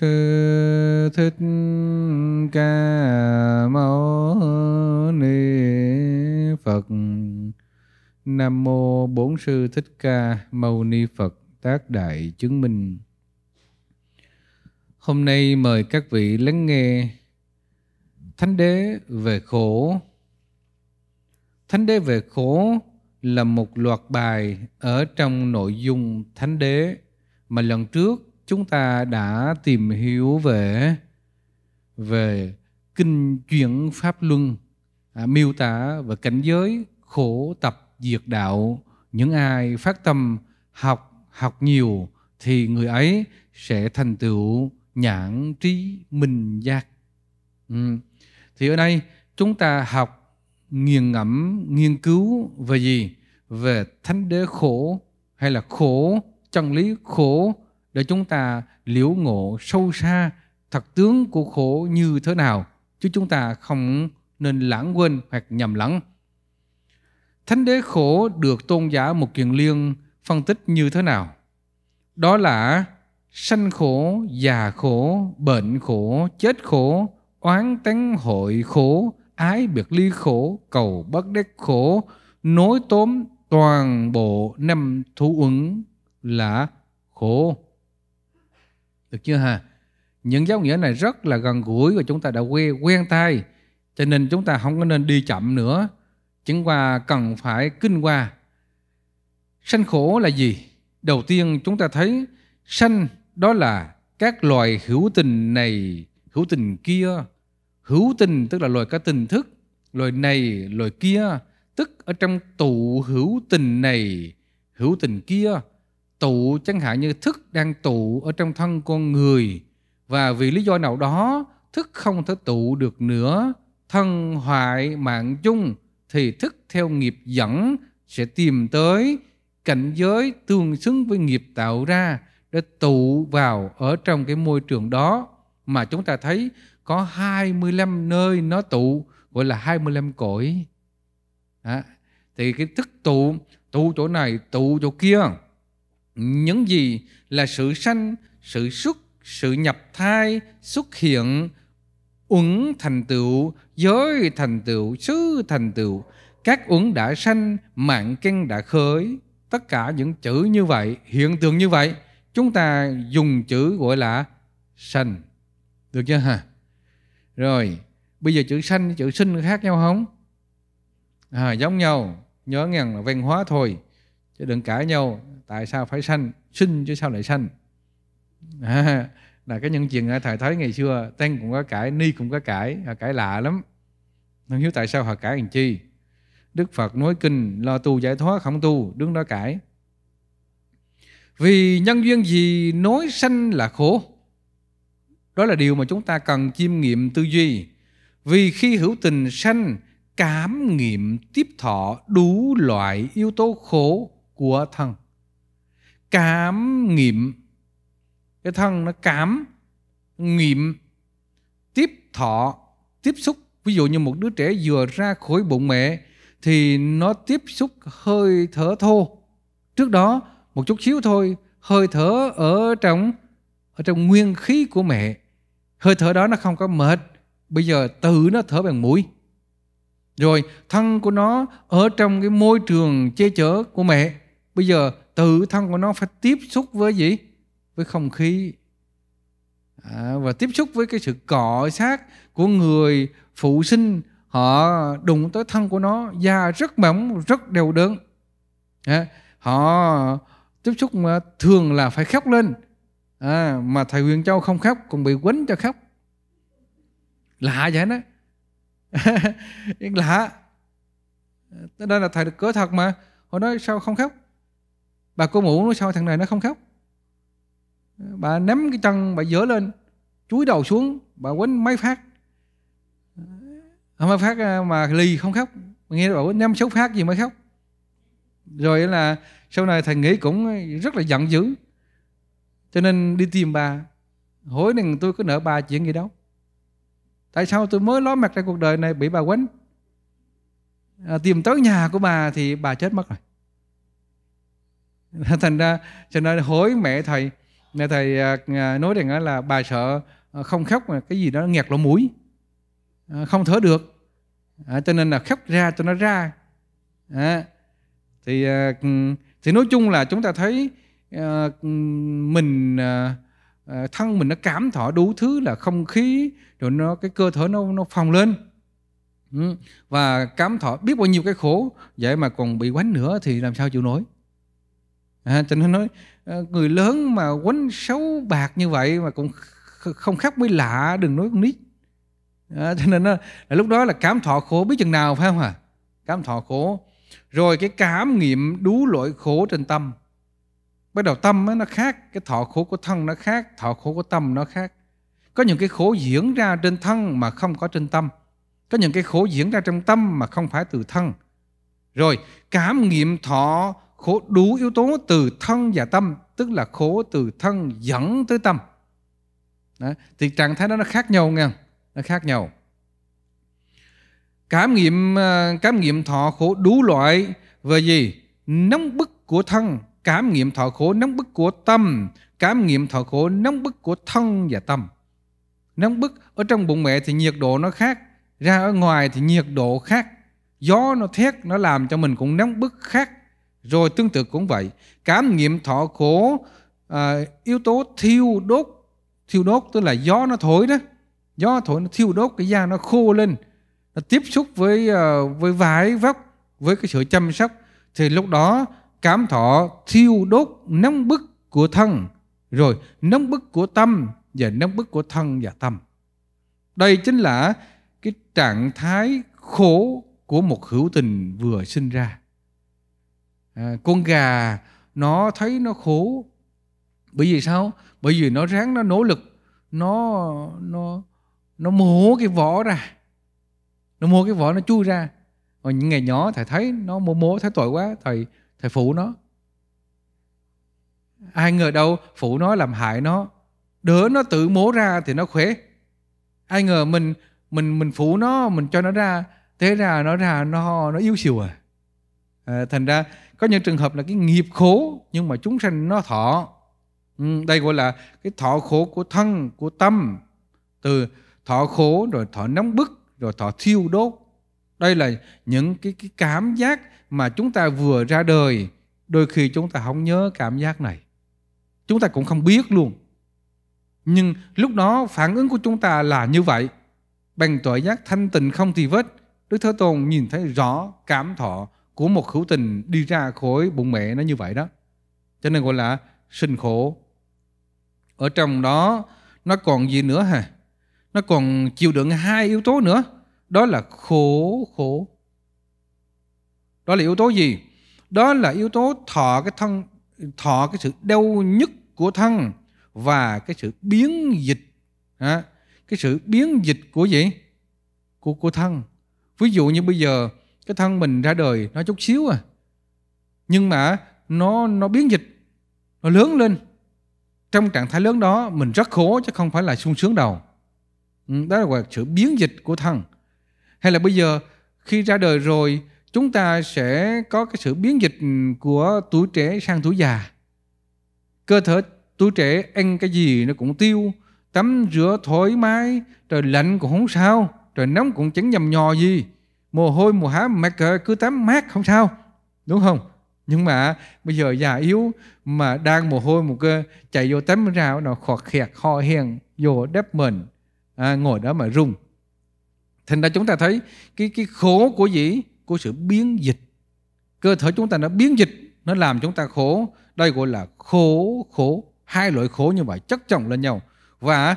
sư thích ca mâu ni phật nam mô bốn sư thích ca mâu ni phật tác đại chứng minh hôm nay mời các vị lắng nghe thánh đế về khổ thánh đế về khổ là một loạt bài ở trong nội dung thánh đế mà lần trước chúng ta đã tìm hiểu về về kinh chuyển pháp luân à, miêu tả về cảnh giới khổ tập diệt đạo những ai phát tâm học học nhiều thì người ấy sẽ thành tựu nhãn trí minh giác ừ. thì ở đây chúng ta học nghiền ngẫm nghiên cứu về gì về thánh đế khổ hay là khổ chân lý khổ để chúng ta liễu ngộ sâu xa thật tướng của khổ như thế nào chứ chúng ta không nên lãng quên hoặc nhầm lẫn thánh đế khổ được tôn giả một kiền liên phân tích như thế nào đó là sanh khổ già khổ bệnh khổ chết khổ oán tánh hội khổ ái biệt ly khổ cầu bất đắc khổ nối tóm toàn bộ năm thú ứng là khổ được chưa hả? Những giáo nghĩa này rất là gần gũi và chúng ta đã quen, quen tay. Cho nên chúng ta không có nên đi chậm nữa. Chúng ta cần phải kinh qua. Sanh khổ là gì? Đầu tiên chúng ta thấy sanh đó là các loài hữu tình này, hữu tình kia. Hữu tình tức là loài có tình thức, loài này, loài kia. Tức ở trong tụ hữu tình này, hữu tình kia tụ chẳng hạn như thức đang tụ ở trong thân con người và vì lý do nào đó thức không thể tụ được nữa thân hoại mạng chung thì thức theo nghiệp dẫn sẽ tìm tới cảnh giới tương xứng với nghiệp tạo ra để tụ vào ở trong cái môi trường đó mà chúng ta thấy có 25 nơi nó tụ gọi là 25 cõi. À, thì cái thức tụ tụ chỗ này tụ chỗ kia những gì là sự sanh, sự xuất, sự nhập thai, xuất hiện, uẩn thành tựu, giới thành tựu, xứ thành tựu, các uẩn đã sanh, mạng căn đã khởi. Tất cả những chữ như vậy, hiện tượng như vậy, chúng ta dùng chữ gọi là sanh. Được chưa hả? Rồi, bây giờ chữ sanh, chữ sinh khác nhau không? À, giống nhau, nhớ rằng là văn hóa thôi, chứ đừng cãi nhau tại sao phải sanh sinh chứ sao lại sanh à, là cái nhân chuyện thời thái ngày xưa tên cũng có cãi ni cũng có cãi họ cãi lạ lắm không hiểu tại sao họ cãi làm chi đức phật nói kinh lo tu giải thoát không tu đứng đó cãi vì nhân duyên gì nói sanh là khổ đó là điều mà chúng ta cần chiêm nghiệm tư duy vì khi hữu tình sanh cảm nghiệm tiếp thọ đủ loại yếu tố khổ của thân cảm nghiệm cái thân nó cảm nghiệm tiếp thọ tiếp xúc ví dụ như một đứa trẻ vừa ra khỏi bụng mẹ thì nó tiếp xúc hơi thở thô trước đó một chút xíu thôi hơi thở ở trong ở trong nguyên khí của mẹ hơi thở đó nó không có mệt bây giờ tự nó thở bằng mũi rồi thân của nó ở trong cái môi trường che chở của mẹ bây giờ tự thân của nó phải tiếp xúc với gì với không khí à, và tiếp xúc với cái sự cọ sát của người phụ sinh họ đụng tới thân của nó da rất mỏng rất đều đớn à, họ tiếp xúc mà thường là phải khóc lên à, mà thầy Huyền Châu không khóc còn bị quấn cho khóc lạ vậy đó lạ đó là thầy được cớ thật mà họ nói sao không khóc bà cô mụ nói sao thằng này nó không khóc bà nắm cái chân bà dỡ lên chúi đầu xuống bà quấn mấy phát mấy phát à, mà lì không khóc bà nghe bảo năm sáu phát gì mới khóc rồi là sau này thằng nghĩ cũng rất là giận dữ cho nên đi tìm bà hỏi rằng tôi có nợ bà chuyện gì đâu tại sao tôi mới ló mặt ra cuộc đời này bị bà quấn à, tìm tới nhà của bà thì bà chết mất rồi thành ra cho nên hối mẹ thầy mẹ thầy à, à, nói rằng là bà sợ à, không khóc mà cái gì đó nghẹt lỗ mũi không thở được cho nên là khóc ra cho nó ra thì thì nói chung là chúng ta thấy mình thân mình nó cảm thọ đủ thứ là không khí rồi nó cái cơ thể nó nó phồng lên và cảm thọ biết bao nhiêu cái khổ vậy mà còn bị quánh nữa thì làm sao chịu nổi à, cho nên nói ờ, người lớn mà quấn xấu bạc như vậy mà cũng không khác mới lạ đừng nói con nít à, cho nên là, là lúc đó là cảm thọ khổ biết chừng nào phải không à cảm thọ khổ rồi cái cảm nghiệm đủ loại khổ trên tâm bắt đầu tâm nó khác cái thọ khổ của thân nó khác thọ khổ của tâm nó khác có những cái khổ diễn ra trên thân mà không có trên tâm có những cái khổ diễn ra trong tâm mà không phải từ thân rồi cảm nghiệm thọ khổ đủ yếu tố từ thân và tâm tức là khổ từ thân dẫn tới tâm đó. thì trạng thái đó nó khác nhau nha nó khác nhau cảm nghiệm à, cảm nghiệm thọ khổ đủ loại về gì nóng bức của thân cảm nghiệm thọ khổ nóng bức của tâm cảm nghiệm thọ khổ nóng bức của thân và tâm nóng bức ở trong bụng mẹ thì nhiệt độ nó khác ra ở ngoài thì nhiệt độ khác gió nó thét nó làm cho mình cũng nóng bức khác rồi tương tự cũng vậy, cảm nghiệm thọ khổ à, yếu tố thiêu đốt, thiêu đốt tức là gió nó thổi đó, gió thổi nó thiêu đốt cái da nó khô lên, nó tiếp xúc với uh, với vải vóc, với cái sự chăm sóc thì lúc đó cảm thọ thiêu đốt nóng bức của thân rồi nóng bức của tâm và nóng bức của thân và tâm. Đây chính là cái trạng thái khổ của một hữu tình vừa sinh ra à, con gà nó thấy nó khổ bởi vì sao bởi vì nó ráng nó nỗ lực nó nó nó mổ cái vỏ ra nó mua cái vỏ nó chui ra còn những ngày nhỏ thầy thấy nó mô mố thấy tội quá thầy thầy phụ nó ai ngờ đâu phụ nó làm hại nó đỡ nó tự mố ra thì nó khỏe ai ngờ mình mình mình phụ nó mình cho nó ra thế ra nó ra nó nó yếu xìu à, à thành ra có những trường hợp là cái nghiệp khổ nhưng mà chúng sanh nó thọ ừ, đây gọi là cái thọ khổ của thân của tâm từ thọ khổ rồi thọ nóng bức rồi thọ thiêu đốt đây là những cái, cái cảm giác mà chúng ta vừa ra đời đôi khi chúng ta không nhớ cảm giác này chúng ta cũng không biết luôn nhưng lúc đó phản ứng của chúng ta là như vậy bằng tội giác thanh tịnh không thì vết đức thế tôn nhìn thấy rõ cảm thọ của một hữu tình đi ra khỏi bụng mẹ nó như vậy đó cho nên gọi là sinh khổ ở trong đó nó còn gì nữa hả nó còn chịu đựng hai yếu tố nữa đó là khổ khổ đó là yếu tố gì đó là yếu tố thọ cái thân thọ cái sự đau nhức của thân và cái sự biến dịch à, cái sự biến dịch của gì của của thân ví dụ như bây giờ cái thân mình ra đời nó chút xíu à nhưng mà nó nó biến dịch nó lớn lên trong trạng thái lớn đó mình rất khổ chứ không phải là sung sướng đâu ừ, đó là gọi sự biến dịch của thân hay là bây giờ khi ra đời rồi chúng ta sẽ có cái sự biến dịch của tuổi trẻ sang tuổi già cơ thể tuổi trẻ ăn cái gì nó cũng tiêu tắm rửa thoải mái trời lạnh cũng không sao trời nóng cũng chẳng nhầm nhò gì mồ hôi mồ há mệt cứ tắm mát không sao đúng không nhưng mà bây giờ già yếu mà đang mồ hôi một cơ chạy vô tắm ra nó khọt khẹt ho hen vô đắp mình à, ngồi đó mà rung thành ra chúng ta thấy cái cái khổ của gì của sự biến dịch cơ thể chúng ta nó biến dịch nó làm chúng ta khổ đây gọi là khổ khổ hai loại khổ như vậy chất chồng lên nhau và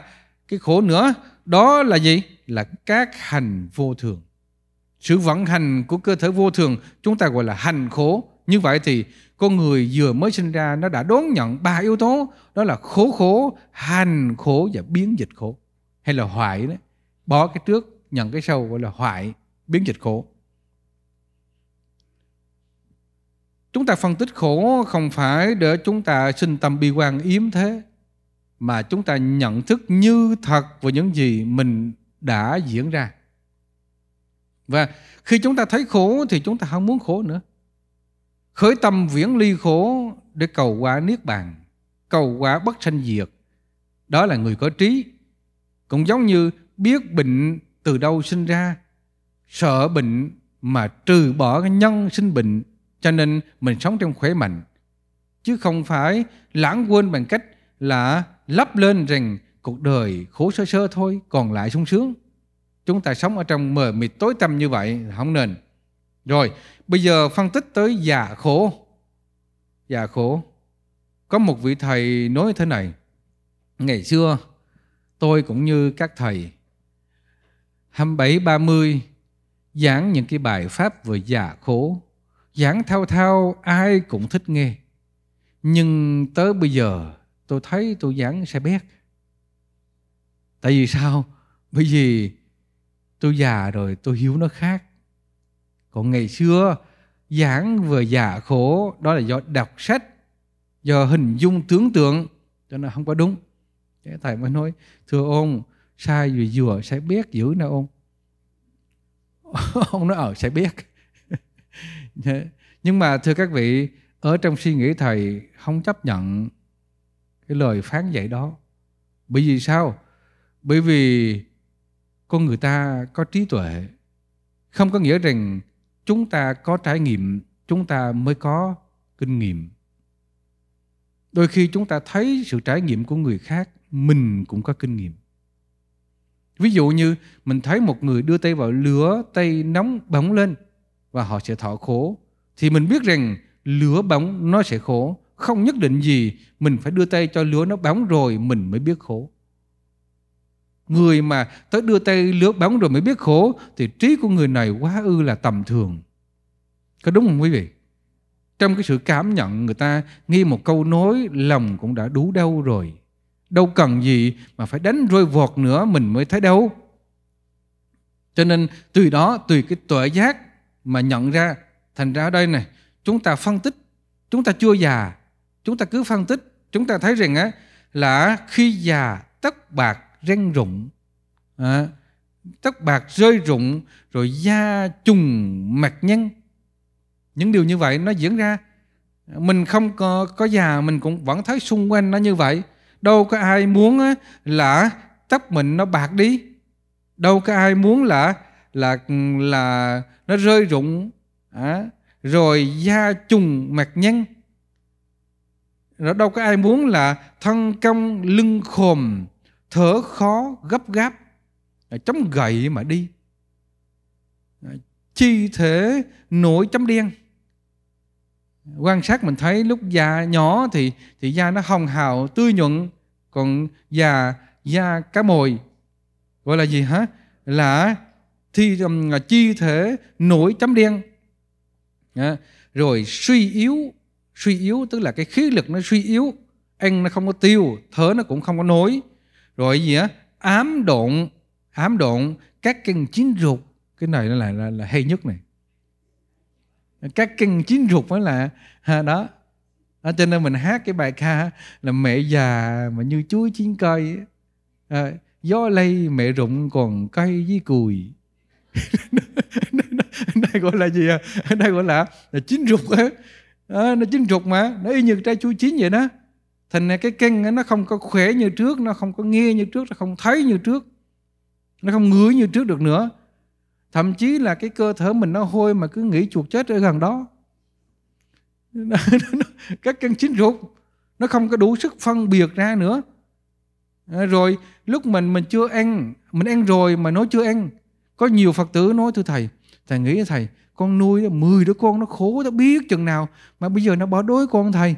cái khổ nữa đó là gì là các hành vô thường sự vận hành của cơ thể vô thường chúng ta gọi là hành khổ như vậy thì con người vừa mới sinh ra nó đã đón nhận ba yếu tố đó là khổ khổ hành khổ và biến dịch khổ hay là hoại đấy bỏ cái trước nhận cái sau gọi là hoại biến dịch khổ chúng ta phân tích khổ không phải để chúng ta sinh tâm bi quan yếm thế mà chúng ta nhận thức như thật về những gì mình đã diễn ra và khi chúng ta thấy khổ thì chúng ta không muốn khổ nữa. Khởi tâm viễn ly khổ để cầu quả niết bàn, cầu quả bất sanh diệt. Đó là người có trí. Cũng giống như biết bệnh từ đâu sinh ra, sợ bệnh mà trừ bỏ cái nhân sinh bệnh cho nên mình sống trong khỏe mạnh chứ không phải lãng quên bằng cách là lắp lên rằng cuộc đời khổ sơ sơ thôi còn lại sung sướng chúng ta sống ở trong mờ mịt tối tăm như vậy không nên rồi bây giờ phân tích tới già khổ già khổ có một vị thầy nói thế này ngày xưa tôi cũng như các thầy 27 30 giảng những cái bài pháp về già khổ giảng thao thao ai cũng thích nghe nhưng tới bây giờ tôi thấy tôi giảng sẽ biết tại vì sao bởi vì tôi già rồi tôi hiếu nó khác còn ngày xưa giảng vừa giả khổ đó là do đọc sách do hình dung tưởng tượng cho nên không có đúng thế thầy mới nói thưa ông sai vì vừa sẽ biết dữ nè ông ông nói ở sẽ biết nhưng mà thưa các vị ở trong suy nghĩ thầy không chấp nhận cái lời phán dạy đó bởi vì sao bởi vì con người ta có trí tuệ không có nghĩa rằng chúng ta có trải nghiệm chúng ta mới có kinh nghiệm đôi khi chúng ta thấy sự trải nghiệm của người khác mình cũng có kinh nghiệm ví dụ như mình thấy một người đưa tay vào lửa tay nóng bỏng lên và họ sẽ thọ khổ thì mình biết rằng lửa bỏng nó sẽ khổ không nhất định gì mình phải đưa tay cho lửa nó bỏng rồi mình mới biết khổ Người mà tới đưa tay lướt bóng rồi mới biết khổ thì trí của người này quá ư là tầm thường. Có đúng không quý vị? Trong cái sự cảm nhận người ta nghe một câu nói lòng cũng đã đủ đau rồi. Đâu cần gì mà phải đánh rơi vọt nữa mình mới thấy đau. Cho nên từ đó, tùy cái tuệ giác mà nhận ra, thành ra ở đây này, chúng ta phân tích, chúng ta chưa già, chúng ta cứ phân tích, chúng ta thấy rằng á, là khi già tất bạc rên rụng à, tóc bạc rơi rụng rồi da trùng mặt nhân những điều như vậy nó diễn ra mình không có, có già mình cũng vẫn thấy xung quanh nó như vậy đâu có ai muốn là tóc mình nó bạc đi đâu có ai muốn là là là nó rơi rụng à, rồi da trùng mặt nhân rồi đâu có ai muốn là thân cong lưng khòm thở khó gấp gáp à, chấm gậy mà đi à, chi thể nổi chấm đen quan sát mình thấy lúc già nhỏ thì thì da nó hồng hào tươi nhuận còn già da cá mồi gọi là gì hả là thi um, là chi thể nổi chấm đen à, rồi suy yếu suy yếu tức là cái khí lực nó suy yếu ăn nó không có tiêu thở nó cũng không có nổi rồi gì á ám độn ám độn các căn chín ruột cái này nó là, là là hay nhất này các căn chín ruột mới là ha, đó đó, cho nên mình hát cái bài ca là mẹ già mà như chuối chín cây à, gió lây mẹ rụng còn cây với cùi đây gọi là gì à? đây gọi là, là chín rục á à, nó chín rục mà nó y như trái chuối chín vậy đó thành ra cái kinh nó không có khỏe như trước nó không có nghe như trước nó không thấy như trước nó không ngửi như trước được nữa thậm chí là cái cơ thể mình nó hôi mà cứ nghĩ chuột chết ở gần đó các cân chính rụt nó không có đủ sức phân biệt ra nữa à, rồi lúc mình mình chưa ăn mình ăn rồi mà nói chưa ăn có nhiều phật tử nói thưa thầy thầy nghĩ thầy con nuôi 10 đứa con nó khổ nó biết chừng nào mà bây giờ nó bỏ đói con thầy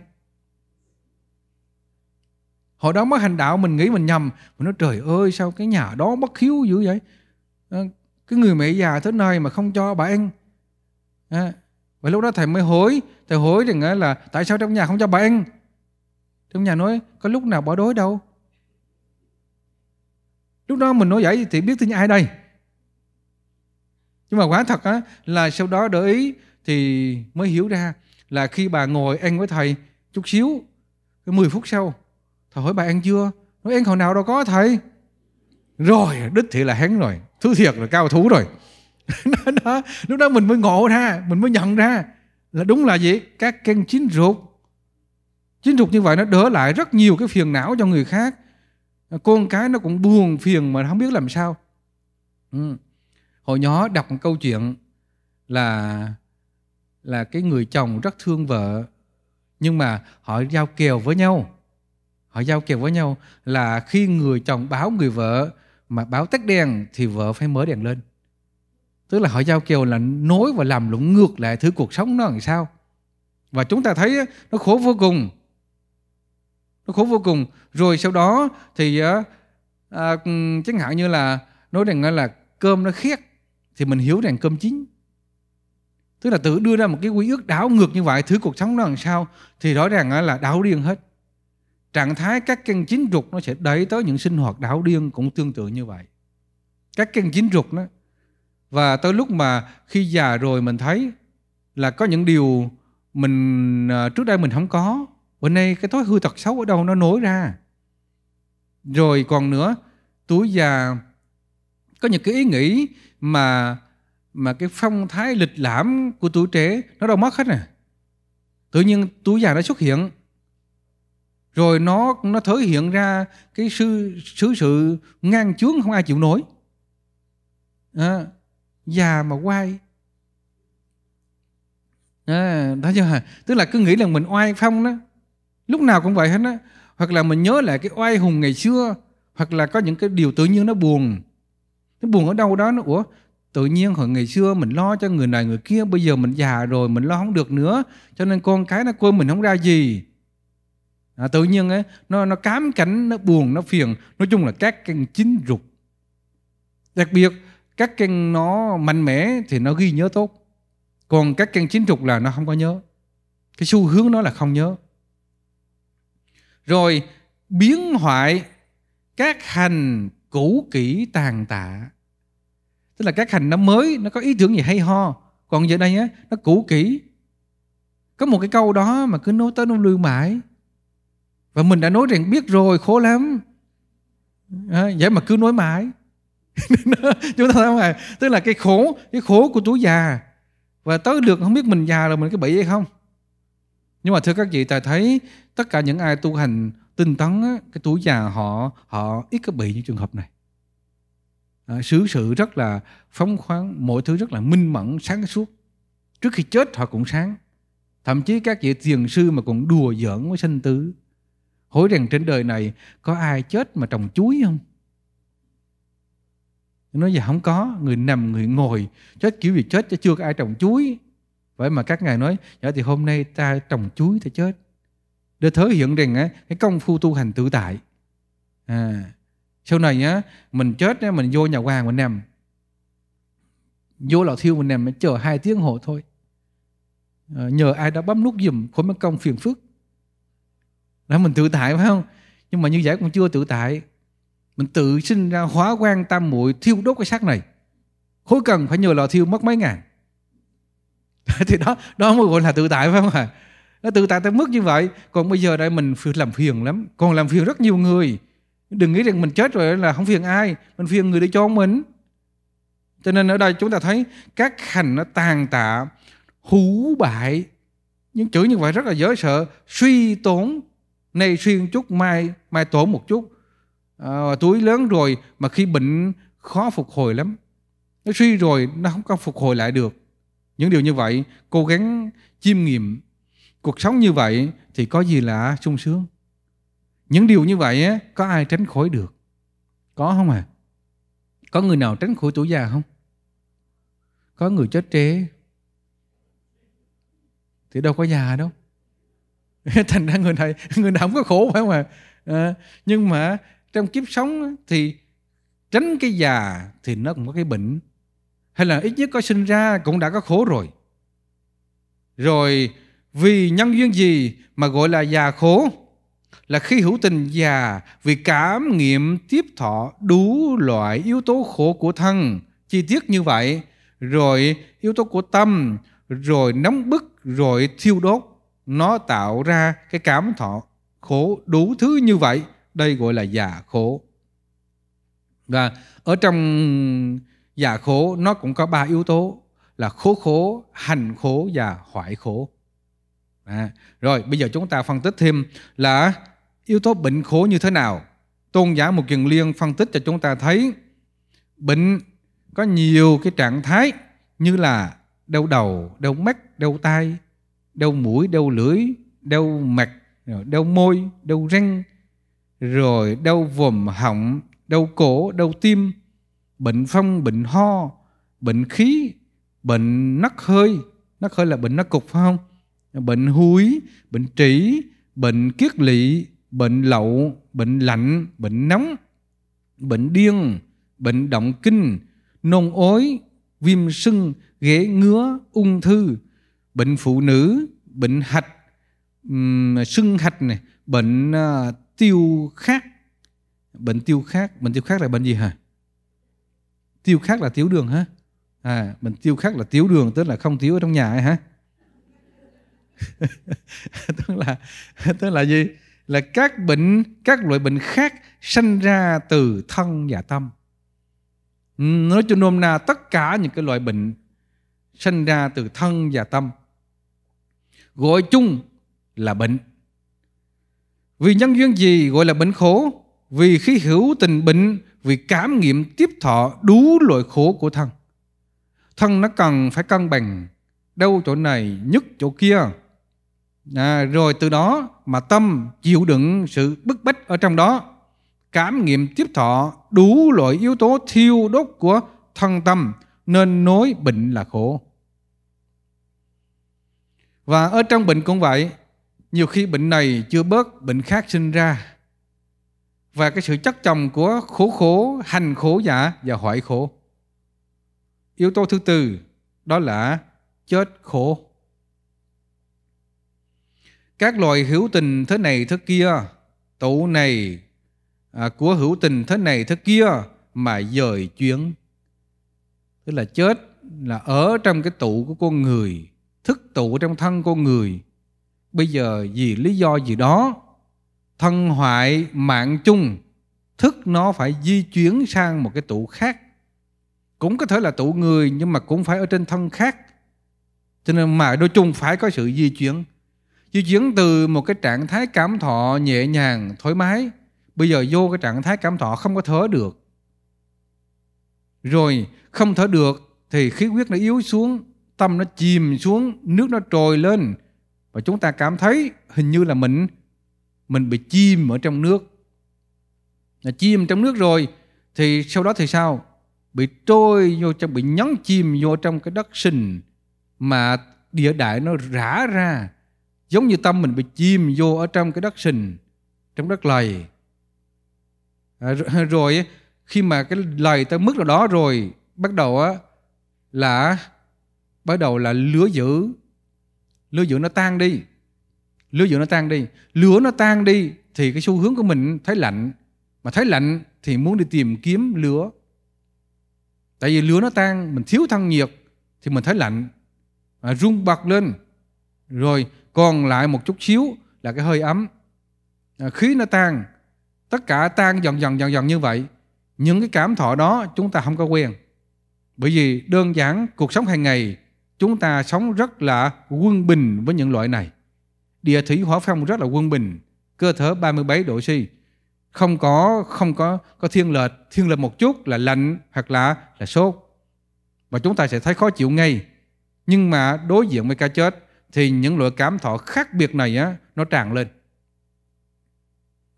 hồi đó mới hành đạo mình nghĩ mình nhầm mình nói trời ơi sao cái nhà đó mất khiếu dữ vậy ờ, cái người mẹ già tới nơi mà không cho bà ăn ờ, à, vậy lúc đó thầy mới hối thầy hối thì nghĩa là tại sao trong nhà không cho bà ăn trong nhà nói có lúc nào bỏ đói đâu lúc đó mình nói vậy thì biết tin ai đây nhưng mà quá thật á, là sau đó để ý thì mới hiểu ra là khi bà ngồi ăn với thầy chút xíu cái 10 phút sau thầy hỏi bà ăn chưa nói ăn hồi nào đâu có thầy rồi đích thị là hắn rồi thứ thiệt là cao thú rồi lúc đó mình mới ngộ ra mình mới nhận ra là đúng là gì các căn chín ruột chín ruột như vậy nó đỡ lại rất nhiều cái phiền não cho người khác con cái nó cũng buồn phiền mà không biết làm sao ừ. hồi nhỏ đọc một câu chuyện là là cái người chồng rất thương vợ nhưng mà họ giao kèo với nhau họ giao kèo với nhau là khi người chồng báo người vợ mà báo tắt đèn thì vợ phải mở đèn lên tức là họ giao kèo là nối và làm lụng ngược lại thứ cuộc sống nó làm sao và chúng ta thấy nó khổ vô cùng nó khổ vô cùng rồi sau đó thì à, chẳng hạn như là nói rằng là cơm nó khét thì mình hiểu rằng cơm chín tức là tự đưa ra một cái quy ước đảo ngược như vậy thứ cuộc sống nó làm sao thì rõ ràng là đảo điên hết trạng thái các căn chính trục nó sẽ đẩy tới những sinh hoạt đảo điên cũng tương tự như vậy các căn chính trục đó và tới lúc mà khi già rồi mình thấy là có những điều mình à, trước đây mình không có bữa nay cái thói hư tật xấu ở đâu nó nổi ra rồi còn nữa tuổi già có những cái ý nghĩ mà mà cái phong thái lịch lãm của tuổi trẻ nó đâu mất hết nè tự nhiên tuổi già nó xuất hiện rồi nó nó thể hiện ra cái sự sự sự ngang chướng không ai chịu nổi à, già mà quay à, thấy chưa tức là cứ nghĩ là mình oai phong đó lúc nào cũng vậy hết á hoặc là mình nhớ lại cái oai hùng ngày xưa hoặc là có những cái điều tự nhiên nó buồn nó buồn ở đâu đó nó ủa tự nhiên hồi ngày xưa mình lo cho người này người kia bây giờ mình già rồi mình lo không được nữa cho nên con cái nó quên mình không ra gì à, tự nhiên ấy, nó nó cám cảnh nó buồn nó phiền nói chung là các căn chính rục đặc biệt các căn nó mạnh mẽ thì nó ghi nhớ tốt còn các căn chính trục là nó không có nhớ cái xu hướng nó là không nhớ rồi biến hoại các hành cũ kỹ tàn tạ tức là các hành nó mới nó có ý tưởng gì hay ho còn giờ đây á nó cũ kỹ có một cái câu đó mà cứ nói tới nó lưu mãi và mình đã nói rằng biết rồi khổ lắm à, vậy mà cứ nói mãi chúng ta thấy không tức là cái khổ cái khổ của tuổi già và tới được không biết mình già rồi mình có bị hay không nhưng mà thưa các vị ta thấy tất cả những ai tu hành tinh tấn á, cái tuổi già họ họ ít có bị những trường hợp này à, xử sự rất là phóng khoáng mọi thứ rất là minh mẫn sáng suốt trước khi chết họ cũng sáng thậm chí các vị thiền sư mà còn đùa giỡn với sinh tử Hối rằng trên đời này có ai chết mà trồng chuối không? Nói giờ không có, người nằm, người ngồi, chết kiểu gì chết chứ chưa có ai trồng chuối. Vậy mà các ngài nói, dạ thì hôm nay ta trồng chuối ta chết. Để thể hiện rằng cái công phu tu hành tự tại. À, sau này nhá, mình chết mình vô nhà hoàng mình nằm. Vô lò thiêu mình nằm chờ hai tiếng hồ thôi. À, nhờ ai đã bấm nút giùm khỏi mất công phiền phức là mình tự tại phải không nhưng mà như vậy cũng chưa tự tại mình tự sinh ra hóa quan tam muội thiêu đốt cái xác này khối cần phải nhờ lò thiêu mất mấy ngàn thì đó đó mới gọi là tự tại phải không ạ nó tự tại tới mức như vậy còn bây giờ đây mình làm phiền lắm còn làm phiền rất nhiều người đừng nghĩ rằng mình chết rồi là không phiền ai mình phiền người để cho mình cho nên ở đây chúng ta thấy các hành nó tàn tạ hú bại những chữ như vậy rất là dễ sợ suy tốn nay xuyên chút mai mai tổ một chút à, tuổi lớn rồi mà khi bệnh khó phục hồi lắm nó suy rồi nó không có phục hồi lại được những điều như vậy cố gắng chiêm nghiệm cuộc sống như vậy thì có gì là sung sướng những điều như vậy á, có ai tránh khỏi được có không à có người nào tránh khỏi tuổi già không có người chết trễ thì đâu có già đâu thành ra người này người nào không có khổ phải không ạ à, nhưng mà trong kiếp sống thì tránh cái già thì nó cũng có cái bệnh hay là ít nhất có sinh ra cũng đã có khổ rồi rồi vì nhân duyên gì mà gọi là già khổ là khi hữu tình già vì cảm nghiệm tiếp thọ đủ loại yếu tố khổ của thân chi tiết như vậy rồi yếu tố của tâm rồi nóng bức rồi thiêu đốt nó tạo ra cái cảm thọ khổ đủ thứ như vậy đây gọi là già khổ và ở trong già khổ nó cũng có ba yếu tố là khổ khổ hành khổ và hoại khổ à, rồi bây giờ chúng ta phân tích thêm là yếu tố bệnh khổ như thế nào tôn giả một kiền liên phân tích cho chúng ta thấy bệnh có nhiều cái trạng thái như là đau đầu đau mắt đau tai đau mũi đau lưỡi đau mặt đau môi đau răng rồi đau vùng họng đau cổ đau tim bệnh phong bệnh ho bệnh khí bệnh nắc hơi nắc hơi là bệnh nắc cục phải không bệnh húi bệnh trĩ bệnh kiết lỵ bệnh lậu bệnh lạnh bệnh nóng bệnh điên bệnh động kinh nôn ối viêm sưng ghế ngứa ung thư bệnh phụ nữ bệnh hạch sưng hạch này bệnh ờ, tiêu khát bệnh tiêu khát bệnh tiêu khát là bệnh gì hả tiêu khát là tiểu đường hả à bệnh tiêu khát là tiểu đường tức là không tiểu ở trong nhà ấy, hả tức là tức là gì là các bệnh các loại bệnh khác sinh ra từ thân và tâm nói cho nôm na tất cả những cái loại bệnh sinh ra từ thân và tâm gọi chung là bệnh. Vì nhân duyên gì gọi là bệnh khổ? Vì khi hữu tình bệnh, vì cảm nghiệm tiếp thọ đủ loại khổ của thân. Thân nó cần phải cân bằng, đâu chỗ này nhất chỗ kia. À, rồi từ đó mà tâm chịu đựng sự bức bách ở trong đó cảm nghiệm tiếp thọ đủ loại yếu tố thiêu đốt của thân tâm nên nói bệnh là khổ và ở trong bệnh cũng vậy, nhiều khi bệnh này chưa bớt, bệnh khác sinh ra. Và cái sự chắc chồng của khổ khổ, hành khổ giả và hoại khổ. Yếu tố thứ tư đó là chết khổ. Các loài hữu tình thế này thế kia, tụ này à, của hữu tình thế này thế kia mà dời chuyến. Tức là chết là ở trong cái tụ của con người thức tụ trong thân con người bây giờ vì lý do gì đó thân hoại mạng chung thức nó phải di chuyển sang một cái tụ khác cũng có thể là tụ người nhưng mà cũng phải ở trên thân khác cho nên mà nói chung phải có sự di chuyển di chuyển từ một cái trạng thái cảm thọ nhẹ nhàng thoải mái bây giờ vô cái trạng thái cảm thọ không có thở được rồi không thở được thì khí huyết nó yếu xuống tâm nó chìm xuống, nước nó trồi lên và chúng ta cảm thấy hình như là mình mình bị chìm ở trong nước. Là chìm trong nước rồi thì sau đó thì sao? Bị trôi vô trong bị nhấn chìm vô trong cái đất sình mà địa đại nó rã ra giống như tâm mình bị chìm vô ở trong cái đất sình trong đất lầy à, rồi khi mà cái lầy tới mức nào đó rồi bắt đầu á là bắt đầu là lứa dữ lứa dữ nó tan đi lứa dữ nó tan đi lứa nó tan đi thì cái xu hướng của mình thấy lạnh mà thấy lạnh thì muốn đi tìm kiếm lứa tại vì lứa nó tan mình thiếu thân nhiệt thì mình thấy lạnh à, rung bật lên rồi còn lại một chút xíu là cái hơi ấm à, khí nó tan tất cả tan dần dần dần dần như vậy những cái cảm thọ đó chúng ta không có quen bởi vì đơn giản cuộc sống hàng ngày chúng ta sống rất là quân bình với những loại này. Địa thủy hỏa phong rất là quân bình, cơ thể 37 độ C, không có không có có thiên lệch, thiên lệch một chút là lạnh hoặc là là sốt. Và chúng ta sẽ thấy khó chịu ngay. Nhưng mà đối diện với cái chết thì những loại cảm thọ khác biệt này á nó tràn lên.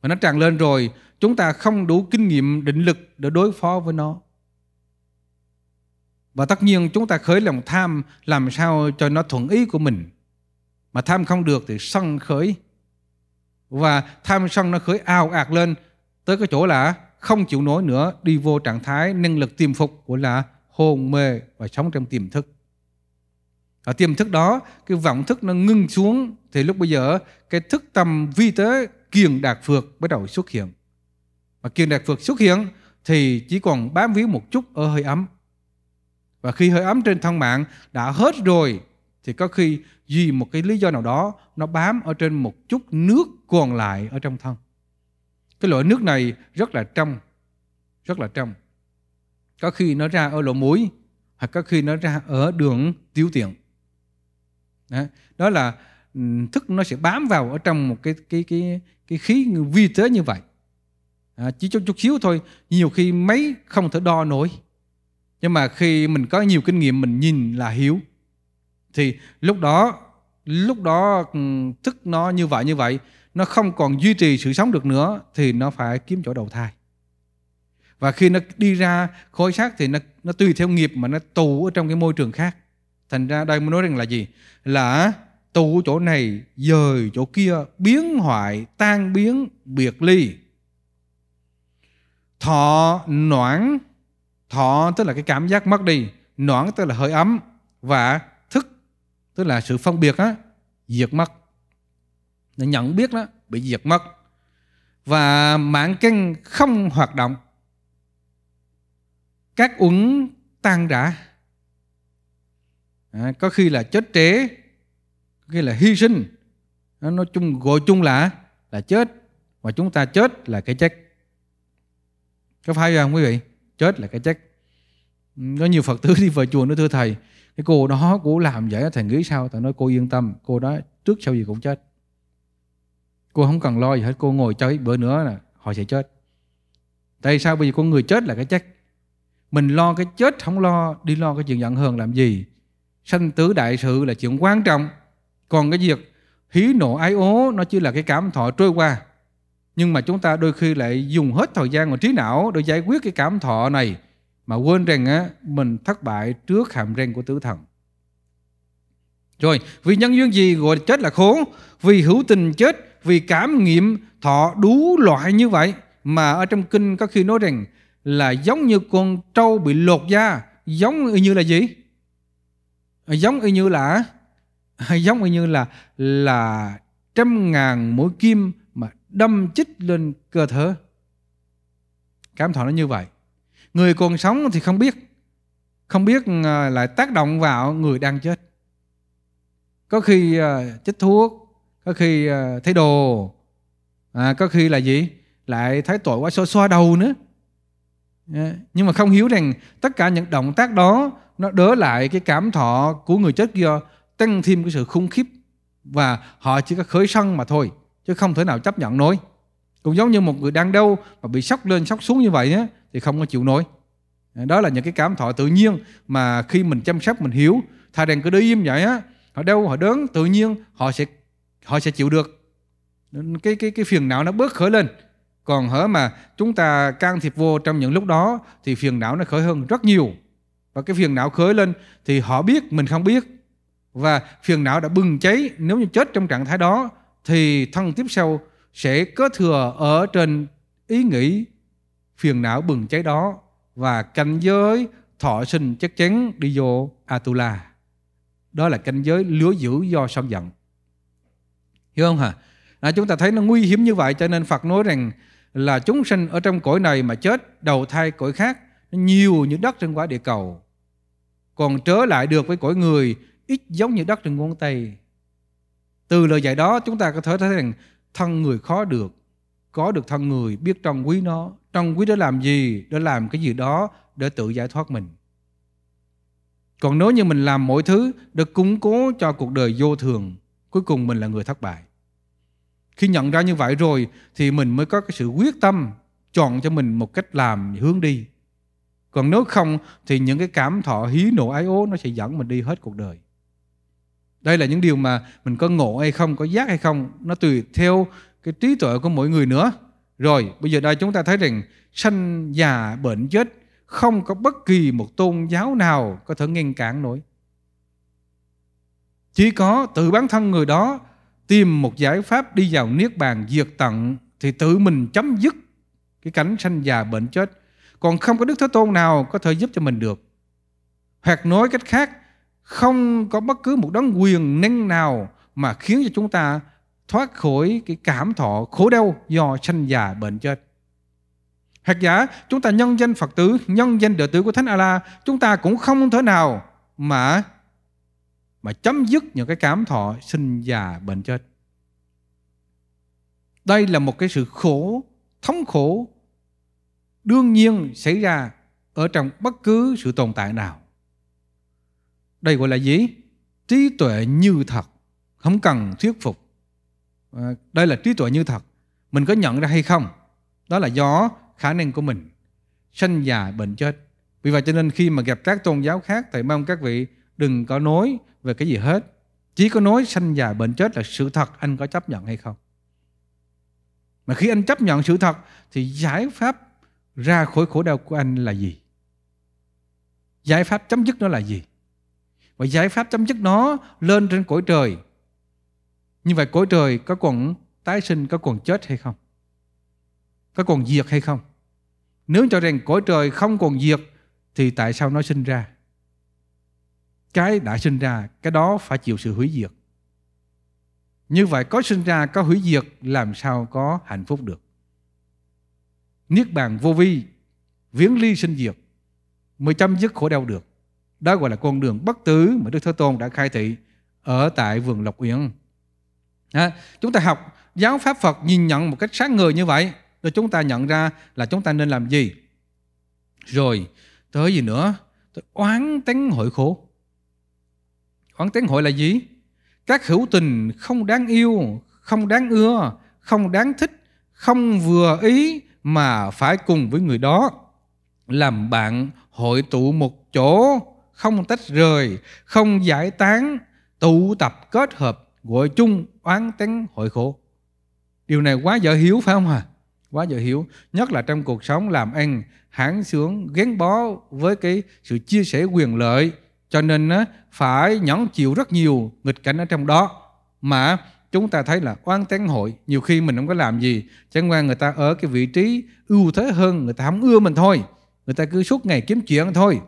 Và nó tràn lên rồi, chúng ta không đủ kinh nghiệm định lực để đối phó với nó. Và tất nhiên chúng ta khởi lòng tham làm sao cho nó thuận ý của mình. Mà tham không được thì sân khởi. Và tham sân nó khởi ao ạt lên tới cái chỗ là không chịu nổi nữa đi vô trạng thái năng lực tiềm phục của là hôn mê và sống trong tiềm thức. Ở tiềm thức đó, cái vọng thức nó ngưng xuống thì lúc bây giờ cái thức tâm vi tế kiền đạt phược bắt đầu xuất hiện. Mà kiền đạt phược xuất hiện thì chỉ còn bám víu một chút ở hơi ấm và khi hơi ấm trên thân mạng đã hết rồi thì có khi vì một cái lý do nào đó nó bám ở trên một chút nước còn lại ở trong thân. Cái loại nước này rất là trong, rất là trong. Có khi nó ra ở lỗ mũi hoặc có khi nó ra ở đường tiêu tiện. Đó, đó là ừ, thức nó sẽ bám vào ở trong một cái cái cái cái khí vi tế như vậy. À, chỉ trong chút xíu thôi, nhiều khi mấy không thể đo nổi nhưng mà khi mình có nhiều kinh nghiệm mình nhìn là hiếu thì lúc đó lúc đó ừ, thức nó như vậy như vậy nó không còn duy trì sự sống được nữa thì nó phải kiếm chỗ đầu thai và khi nó đi ra khối xác thì nó nó tùy theo nghiệp mà nó tù ở trong cái môi trường khác thành ra đây mới nói rằng là gì là tù chỗ này dời chỗ kia biến hoại tan biến biệt ly thọ noãn thọ tức là cái cảm giác mất đi noãn tức là hơi ấm và thức tức là sự phân biệt á diệt mất nó nhận biết đó bị diệt mất và mạng kinh không hoạt động các uẩn tan rã à, có khi là chết trễ có khi là hy sinh nó nói chung gọi chung là là chết và chúng ta chết là cái chết có phải không quý vị chết là cái chắc có nhiều phật tử đi vào chùa nó thưa thầy cái cô đó cô làm vậy thầy nghĩ sao thầy nói cô yên tâm cô đó trước sau gì cũng chết cô không cần lo gì hết cô ngồi chơi bữa nữa là họ sẽ chết tại sao bây giờ con người chết là cái chắc mình lo cái chết không lo đi lo cái chuyện giận hờn làm gì sanh tử đại sự là chuyện quan trọng còn cái việc hí nộ ái ố nó chỉ là cái cảm thọ trôi qua nhưng mà chúng ta đôi khi lại dùng hết thời gian và trí não để giải quyết cái cảm thọ này mà quên rằng á, mình thất bại trước hàm răng của tứ thần. Rồi, vì nhân duyên gì gọi chết là khốn, vì hữu tình chết, vì cảm nghiệm thọ đủ loại như vậy mà ở trong kinh có khi nói rằng là giống như con trâu bị lột da, giống như là gì? Giống như là giống như là là trăm ngàn mũi kim đâm chích lên cơ thể cảm thọ nó như vậy người còn sống thì không biết không biết à, lại tác động vào người đang chết có khi à, chích thuốc có khi à, thấy đồ à, có khi là gì lại thấy tội quá xoa xoa đầu nữa dạ, nhưng mà không hiểu rằng tất cả những động tác đó nó đỡ lại cái cảm thọ của người chết kia tăng thêm cái sự khủng khiếp và họ chỉ có khởi sân mà thôi chứ không thể nào chấp nhận nổi cũng giống như một người đang đau mà bị sốc lên sốc xuống như vậy á, thì không có chịu nổi đó là những cái cảm thọ tự nhiên mà khi mình chăm sóc mình hiểu thà đèn cứ đi im vậy á họ đau họ đớn tự nhiên họ sẽ họ sẽ chịu được cái cái cái phiền não nó bớt khởi lên còn hở mà chúng ta can thiệp vô trong những lúc đó thì phiền não nó khởi hơn rất nhiều và cái phiền não khởi lên thì họ biết mình không biết và phiền não đã bừng cháy nếu như chết trong trạng thái đó thì thân tiếp sau sẽ có thừa ở trên ý nghĩ phiền não bừng cháy đó và cảnh giới thọ sinh chắc chắn đi vô Atula. Đó là cảnh giới lứa giữ do sân giận. Hiểu không hả? À, chúng ta thấy nó nguy hiểm như vậy cho nên Phật nói rằng là chúng sinh ở trong cõi này mà chết đầu thai cõi khác nhiều như đất trên quả địa cầu còn trở lại được với cõi người ít giống như đất trên ngón tay từ lời dạy đó chúng ta có thể thấy rằng thân người khó được, có được thân người biết trân quý nó, trân quý để làm gì, để làm cái gì đó để tự giải thoát mình. Còn nếu như mình làm mọi thứ để củng cố cho cuộc đời vô thường, cuối cùng mình là người thất bại. Khi nhận ra như vậy rồi thì mình mới có cái sự quyết tâm chọn cho mình một cách làm hướng đi. Còn nếu không thì những cái cảm thọ hí nộ ái ố nó sẽ dẫn mình đi hết cuộc đời đây là những điều mà mình có ngộ hay không có giác hay không nó tùy theo cái trí tuệ của mỗi người nữa rồi bây giờ đây chúng ta thấy rằng sanh già bệnh chết không có bất kỳ một tôn giáo nào có thể ngăn cản nổi chỉ có tự bản thân người đó tìm một giải pháp đi vào niết bàn diệt tận thì tự mình chấm dứt cái cảnh sanh già bệnh chết còn không có đức thế tôn nào có thể giúp cho mình được hoặc nói cách khác không có bất cứ một đấng quyền năng nào mà khiến cho chúng ta thoát khỏi cái cảm thọ khổ đau do sanh già bệnh chết. Hạt giả chúng ta nhân danh Phật tử, nhân danh đệ tử của Thánh A-la, chúng ta cũng không thể nào mà mà chấm dứt những cái cảm thọ sinh già bệnh chết. Đây là một cái sự khổ, thống khổ đương nhiên xảy ra ở trong bất cứ sự tồn tại nào. Đây gọi là gì? Trí tuệ như thật, không cần thuyết phục. À, đây là trí tuệ như thật. Mình có nhận ra hay không? Đó là do khả năng của mình. Sanh già bệnh chết. Vì vậy cho nên khi mà gặp các tôn giáo khác, thầy mong các vị đừng có nói về cái gì hết. Chỉ có nói sanh già bệnh chết là sự thật anh có chấp nhận hay không. Mà khi anh chấp nhận sự thật thì giải pháp ra khỏi khổ đau của anh là gì? Giải pháp chấm dứt nó là gì? và giải pháp chấm dứt nó lên trên cõi trời. Như vậy cõi trời có còn tái sinh, có còn chết hay không? Có còn diệt hay không? Nếu cho rằng cõi trời không còn diệt thì tại sao nó sinh ra? Cái đã sinh ra, cái đó phải chịu sự hủy diệt. Như vậy có sinh ra, có hủy diệt làm sao có hạnh phúc được? Niết bàn vô vi, viễn ly sinh diệt mới chấm dứt khổ đau được. Đó gọi là con đường bất tử mà Đức Thế Tôn đã khai thị ở tại vườn Lộc Uyển. À, chúng ta học giáo pháp Phật nhìn nhận một cách sáng người như vậy rồi chúng ta nhận ra là chúng ta nên làm gì. Rồi tới gì nữa? Tới oán tánh hội khổ. Oán tánh hội là gì? Các hữu tình không đáng yêu, không đáng ưa, không đáng thích, không vừa ý mà phải cùng với người đó làm bạn hội tụ một chỗ không tách rời, không giải tán, tụ tập kết hợp, gọi chung oán tán hội khổ. Điều này quá dở hiếu phải không hả? À? Quá dở hiếu, nhất là trong cuộc sống làm ăn, hãng sướng, gắn bó với cái sự chia sẻ quyền lợi, cho nên phải nhẫn chịu rất nhiều nghịch cảnh ở trong đó. Mà chúng ta thấy là oán tán hội nhiều khi mình không có làm gì chẳng qua người ta ở cái vị trí ưu thế hơn người ta không ưa mình thôi người ta cứ suốt ngày kiếm chuyện thôi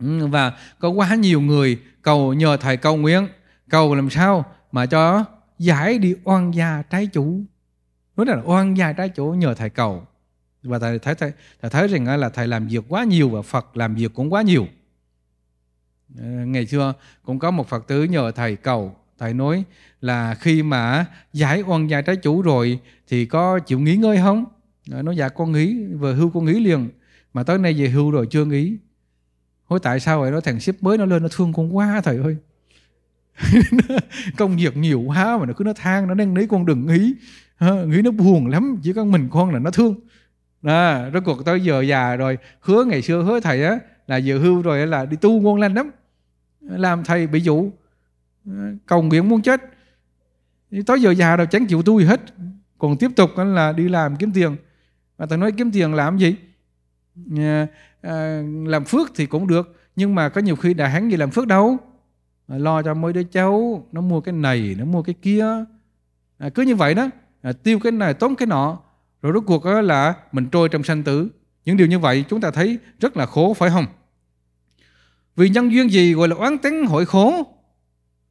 Ừ, và có quá nhiều người cầu nhờ thầy cầu nguyện cầu làm sao mà cho giải đi oan gia trái chủ nói là oan gia trái chủ nhờ thầy cầu và thầy thấy thầy, thầy thấy rằng là thầy làm việc quá nhiều và Phật làm việc cũng quá nhiều ờ, ngày xưa cũng có một Phật tử nhờ thầy cầu thầy nói là khi mà giải oan gia trái chủ rồi thì có chịu nghỉ ngơi không nó dạ con nghỉ vừa hưu con nghỉ liền mà tới nay về hưu rồi chưa nghỉ Ôi tại sao vậy nó thằng ship mới nó lên nó thương con quá thầy ơi công việc nhiều quá mà nó cứ nó than nó đang lấy con đừng nghĩ nghĩ nó buồn lắm chỉ có mình con là nó thương à, rốt cuộc tới giờ già rồi hứa ngày xưa hứa thầy á là giờ hưu rồi là đi tu ngon lành lắm làm thầy bị dụ cầu nguyện muốn chết tới giờ già rồi chẳng chịu tu gì hết còn tiếp tục là đi làm kiếm tiền mà thầy nói kiếm tiền làm gì Ờ, làm phước thì cũng được nhưng mà có nhiều khi đại hắn gì làm phước đâu ờ, lo cho mấy đứa cháu nó mua cái này nó mua cái kia à, cứ như vậy đó à, tiêu cái này tốn cái nọ rồi rốt cuộc đó là mình trôi trong sanh tử những điều như vậy chúng ta thấy rất là khổ phải không vì nhân duyên gì gọi là oán tánh hội khổ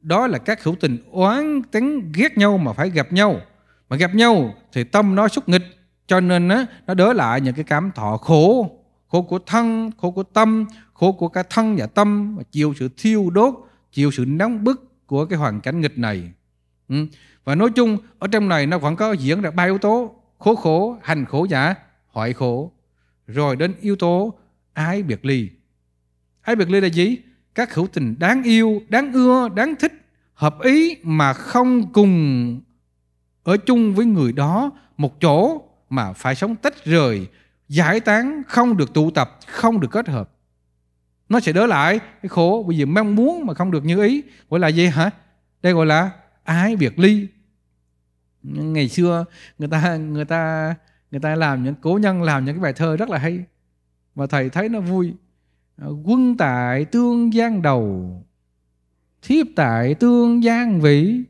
đó là các hữu tình oán tánh ghét nhau mà phải gặp nhau mà gặp nhau thì tâm nó xúc nghịch cho nên á, nó đỡ lại những cái cảm thọ khổ khổ của thân khổ của tâm khổ của cả thân và tâm mà chịu sự thiêu đốt chịu sự nóng bức của cái hoàn cảnh nghịch này ừ. và nói chung ở trong này nó vẫn có diễn ra ba yếu tố khổ khổ hành khổ giả hoại khổ rồi đến yếu tố ái biệt ly ái biệt ly là gì các hữu tình đáng yêu đáng ưa đáng thích hợp ý mà không cùng ở chung với người đó một chỗ mà phải sống tách rời giải tán không được tụ tập không được kết hợp nó sẽ đỡ lại cái khổ bởi vì mong muốn mà không được như ý gọi là gì hả đây gọi là ái biệt ly ngày xưa người ta người ta người ta làm những cố nhân làm những cái bài thơ rất là hay và thầy thấy nó vui ờ, quân tại tương giang đầu thiếp tại tương giang vĩ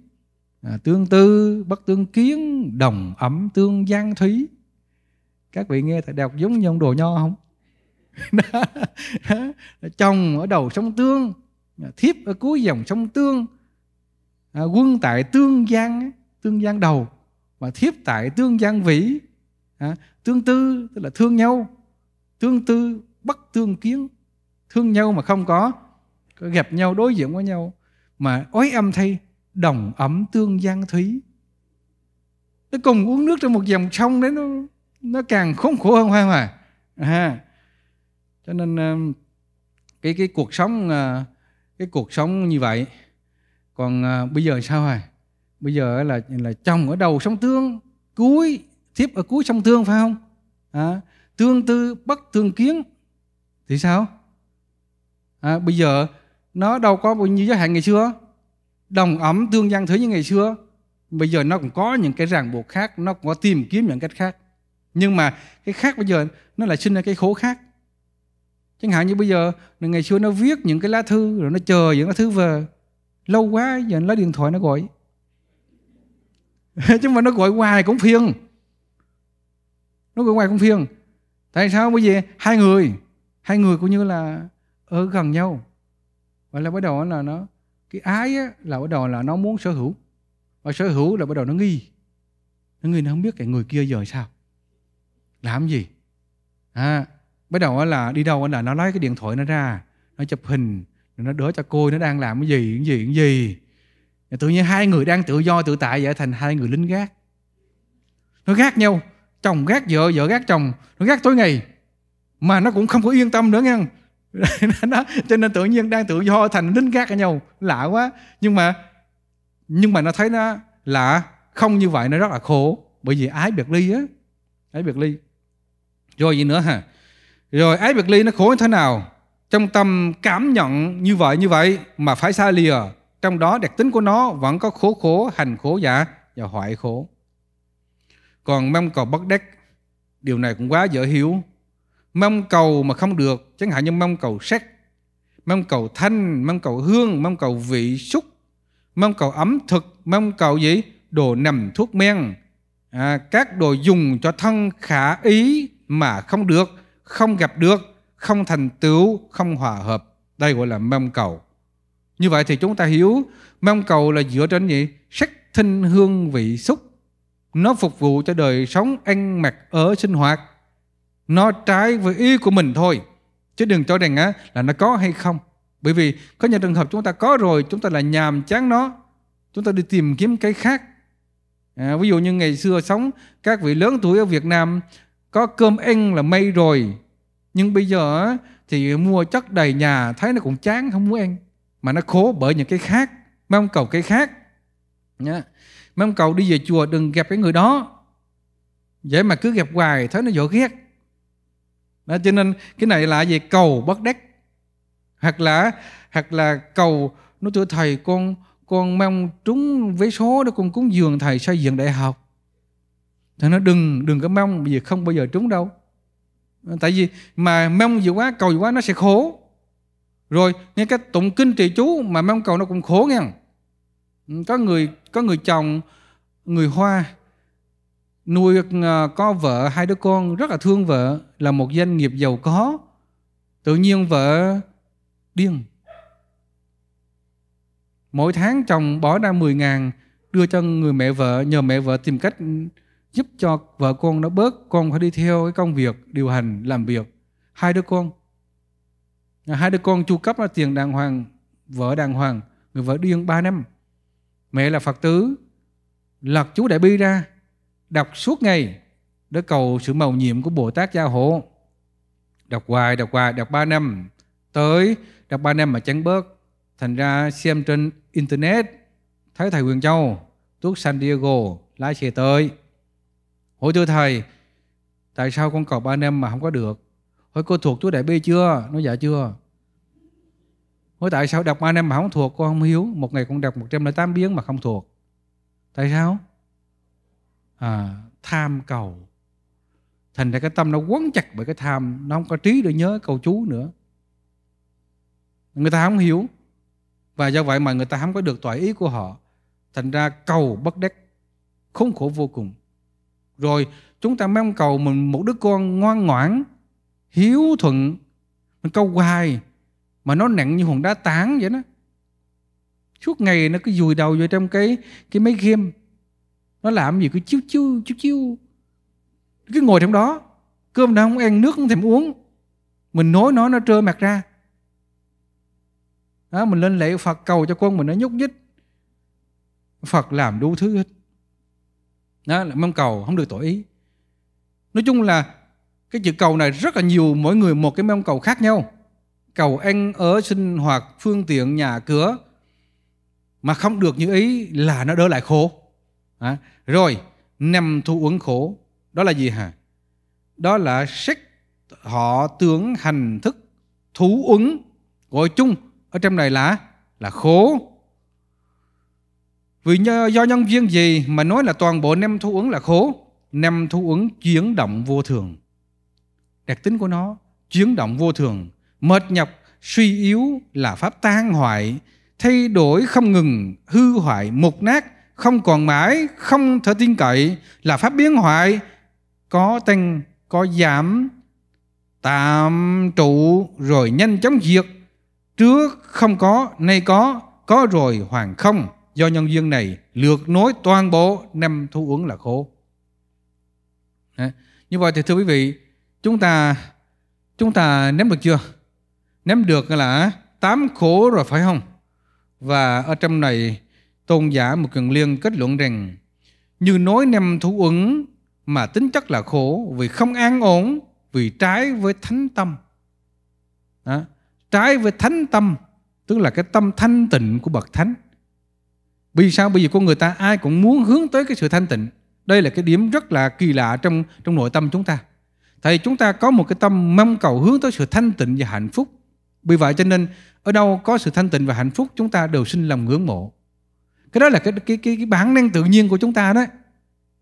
à, ờ, tương tư bất tương kiến đồng ẩm tương giang thúy các vị nghe thầy đọc giống như ông đồ nho không chồng ở đầu sông tương thiếp ở cuối dòng sông tương à, quân tại tương giang tương giang đầu mà thiếp tại tương giang vĩ à, tương tư tức là thương nhau tương tư bất tương kiến thương nhau mà không có, có gặp nhau đối diện với nhau mà ối âm thay đồng ấm tương giang thúy nó cùng uống nước trong một dòng sông đấy nó nó càng khốn khổ hơn hoài hoài à, cho nên ờ, cái cái cuộc sống ờ, cái cuộc sống như vậy còn ờ, bây giờ sao hoài bây giờ là là chồng ở đầu sông tương cuối thiếp ở cuối sông tương phải không à, tương tư bất tương kiến thì sao à, bây giờ nó đâu có như giới hạn ngày xưa đồng ẩm tương gian thứ như ngày xưa bây giờ nó cũng có những cái ràng buộc khác nó cũng có tìm kiếm những cách khác nhưng mà cái khác bây giờ nó lại sinh ra cái khổ khác chẳng hạn như bây giờ ngày xưa nó viết những cái lá thư rồi nó chờ những cái thư về lâu quá giờ nó lấy điện thoại nó gọi chứ mà nó gọi hoài cũng phiền nó gọi hoài cũng phiền tại sao bởi vì hai người hai người cũng như là ở gần nhau và là bắt đầu là nó cái ái á, là bắt đầu là nó muốn sở hữu và sở hữu là bắt đầu nó nghi nó nghi nó không biết cái người kia giờ sao làm gì à, bắt đầu là đi đâu là nó lấy cái điện thoại nó ra nó chụp hình nó đỡ cho cô nó đang làm cái gì cái gì cái gì tự nhiên hai người đang tự do tự tại vậy thành hai người lính gác nó gác nhau chồng gác vợ vợ gác chồng nó gác tối ngày mà nó cũng không có yên tâm nữa nghe đó, cho nên tự nhiên đang tự do thành lính gác ở nhau lạ quá nhưng mà nhưng mà nó thấy nó lạ, không như vậy nó rất là khổ bởi vì ái biệt ly á ái biệt ly rồi gì nữa hả? Rồi ái biệt ly nó khổ như thế nào? Trong tâm cảm nhận như vậy như vậy mà phải xa lìa. Trong đó đặc tính của nó vẫn có khổ khổ, hành khổ giả và hoại khổ. Còn mong cầu bất đắc, điều này cũng quá dở hiểu. Mong cầu mà không được, chẳng hạn như mong cầu sắc, mong cầu thanh, mong cầu hương, mong cầu vị xúc, mong cầu ẩm thực, mong cầu gì? Đồ nằm thuốc men, à, các đồ dùng cho thân khả ý mà không được, không gặp được, không thành tựu, không hòa hợp. Đây gọi là mong cầu. Như vậy thì chúng ta hiểu mong cầu là dựa trên gì? Sắc thinh hương vị xúc. Nó phục vụ cho đời sống ăn mặc ở sinh hoạt. Nó trái với ý của mình thôi. Chứ đừng cho rằng á, là nó có hay không. Bởi vì có những trường hợp chúng ta có rồi chúng ta là nhàm chán nó. Chúng ta đi tìm kiếm cái khác. À, ví dụ như ngày xưa sống các vị lớn tuổi ở Việt Nam có cơm ăn là may rồi nhưng bây giờ thì mua chất đầy nhà thấy nó cũng chán không muốn ăn mà nó khố bởi những cái khác mong cầu cái khác nhá mong cầu đi về chùa đừng gặp cái người đó vậy mà cứ gặp hoài thấy nó dở ghét đó, cho nên cái này là về cầu bất đắc hoặc là hoặc là cầu nó thưa thầy con con mong trúng vé số đó con cúng dường thầy xây dựng đại học thằng nó đừng đừng có mong vì không bao giờ trúng đâu tại vì mà mong gì quá cầu gì quá nó sẽ khổ rồi nghe cái tụng kinh trì chú mà mong cầu nó cũng khổ nghe ừ, có người có người chồng người hoa nuôi à, có vợ hai đứa con rất là thương vợ là một doanh nghiệp giàu có tự nhiên vợ điên mỗi tháng chồng bỏ ra 10 ngàn đưa cho người mẹ vợ nhờ mẹ vợ tìm cách giúp cho vợ con nó bớt con phải đi theo cái công việc điều hành làm việc hai đứa con hai đứa con chu cấp là tiền đàng hoàng vợ đàng hoàng người vợ điên 3 năm mẹ là phật tử lật chú đại bi ra đọc suốt ngày để cầu sự màu nhiệm của bồ tát gia hộ đọc hoài đọc hoài đọc 3 năm tới đọc 3 năm mà chẳng bớt thành ra xem trên internet thấy thầy Quyền Châu tuốt San Diego lái xe tới Hỏi thưa thầy, tại sao con cầu ba năm mà không có được? Hỏi cô thuộc chú Đại Bi chưa? Nó dạ chưa. Hỏi tại sao đọc ba năm mà không thuộc? Con không hiểu. Một ngày con đọc 108 biến mà không thuộc. Tại sao? À, tham cầu. Thành ra cái tâm nó quấn chặt bởi cái tham. Nó không có trí để nhớ cầu chú nữa. Người ta không hiểu. Và do vậy mà người ta không có được tỏa ý của họ. Thành ra cầu bất đắc khốn khổ vô cùng rồi chúng ta mong cầu mình một đứa con ngoan ngoãn hiếu thuận mình cầu hoài mà nó nặng như hòn đá tán vậy đó suốt ngày nó cứ vùi đầu vô trong cái cái máy game nó làm gì cứ chiếu chiếu chiếu chiếu cứ ngồi trong đó cơm nó không ăn nước không thèm uống mình nói nó nó trơ mặt ra đó, mình lên lễ phật cầu cho con mình nó nhúc nhích phật làm đủ thứ hết đó là mong cầu không được tội ý nói chung là cái chữ cầu này rất là nhiều mỗi người một cái mong cầu khác nhau cầu ăn ở sinh hoạt phương tiện nhà cửa mà không được như ý là nó đỡ lại khổ à, rồi nằm thu uống khổ đó là gì hả đó là sách họ tưởng hành thức thú ứng gọi chung ở trong này là là khổ vì do, do nhân duyên gì mà nói là toàn bộ nem thu ứng là khổ? nem thu ứng chuyển động vô thường. Đặc tính của nó chuyển động vô thường, mệt nhọc, suy yếu là pháp tan hoại, thay đổi không ngừng, hư hoại, mục nát, không còn mãi, không thể tin cậy là pháp biến hoại, có tăng, có giảm, tạm trụ rồi nhanh chóng diệt, trước không có, nay có, có rồi hoàn không do nhân duyên này lược nối toàn bộ năm thu uống là khổ Đấy. như vậy thì thưa quý vị chúng ta chúng ta ném được chưa ném được là tám khổ rồi phải không và ở trong này tôn giả một cần liên kết luận rằng như nói năm thú ứng mà tính chất là khổ vì không an ổn vì trái với thánh tâm đó. trái với thánh tâm tức là cái tâm thanh tịnh của bậc thánh vì sao? Bởi vì con người ta ai cũng muốn hướng tới cái sự thanh tịnh. Đây là cái điểm rất là kỳ lạ trong trong nội tâm chúng ta. Thầy chúng ta có một cái tâm mong cầu hướng tới sự thanh tịnh và hạnh phúc. Vì vậy cho nên ở đâu có sự thanh tịnh và hạnh phúc chúng ta đều sinh lòng ngưỡng mộ. Cái đó là cái cái cái, cái bản năng tự nhiên của chúng ta đó.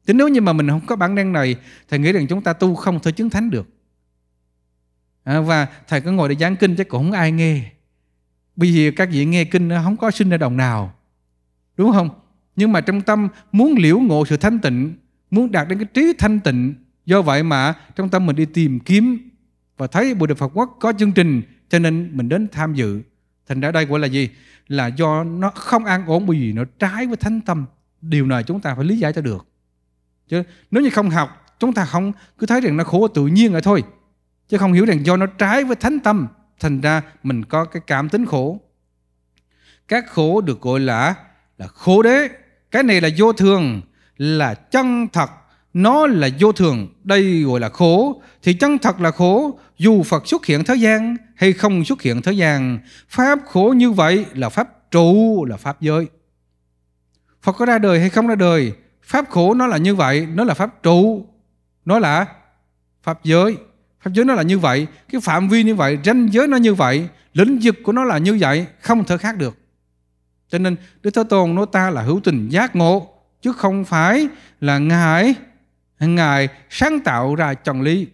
Thế nếu như mà mình không có bản năng này, thầy nghĩ rằng chúng ta tu không thể chứng thánh được. À, và thầy cứ ngồi để giảng kinh chứ cũng không ai nghe. bây giờ các vị nghe kinh không có sinh ra đồng nào đúng không nhưng mà trong tâm muốn liễu ngộ sự thanh tịnh muốn đạt đến cái trí thanh tịnh do vậy mà trong tâm mình đi tìm kiếm và thấy Bồ Đề Phật Quốc có chương trình cho nên mình đến tham dự thành ra đây gọi là gì là do nó không an ổn bởi vì nó trái với thánh tâm điều này chúng ta phải lý giải cho được chứ nếu như không học chúng ta không cứ thấy rằng nó khổ tự nhiên rồi thôi chứ không hiểu rằng do nó trái với thánh tâm thành ra mình có cái cảm tính khổ các khổ được gọi là là khổ đế cái này là vô thường là chân thật nó là vô thường đây gọi là khổ thì chân thật là khổ dù phật xuất hiện thế gian hay không xuất hiện thế gian pháp khổ như vậy là pháp trụ là pháp giới phật có ra đời hay không ra đời pháp khổ nó là như vậy nó là pháp trụ nó là pháp giới pháp giới nó là như vậy cái phạm vi như vậy ranh giới nó như vậy lĩnh vực của nó là như vậy không thể khác được cho nên Đức Thế Tôn nói ta là hữu tình giác ngộ chứ không phải là ngài ngài sáng tạo ra chân lý.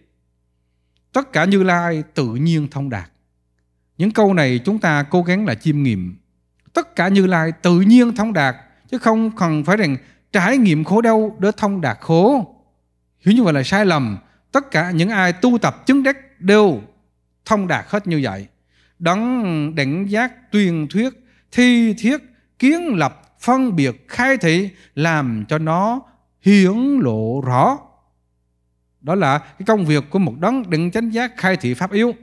Tất cả Như Lai tự nhiên thông đạt. Những câu này chúng ta cố gắng là chiêm nghiệm. Tất cả Như Lai tự nhiên thông đạt chứ không cần phải rằng trải nghiệm khổ đau để thông đạt khổ. Hiểu như vậy là sai lầm. Tất cả những ai tu tập chứng đắc đều thông đạt hết như vậy. Đấng đảnh giác tuyên thuyết thi thiết kiến lập phân biệt khai thị làm cho nó hiển lộ rõ đó là cái công việc của một đấng định chánh giác khai thị pháp yếu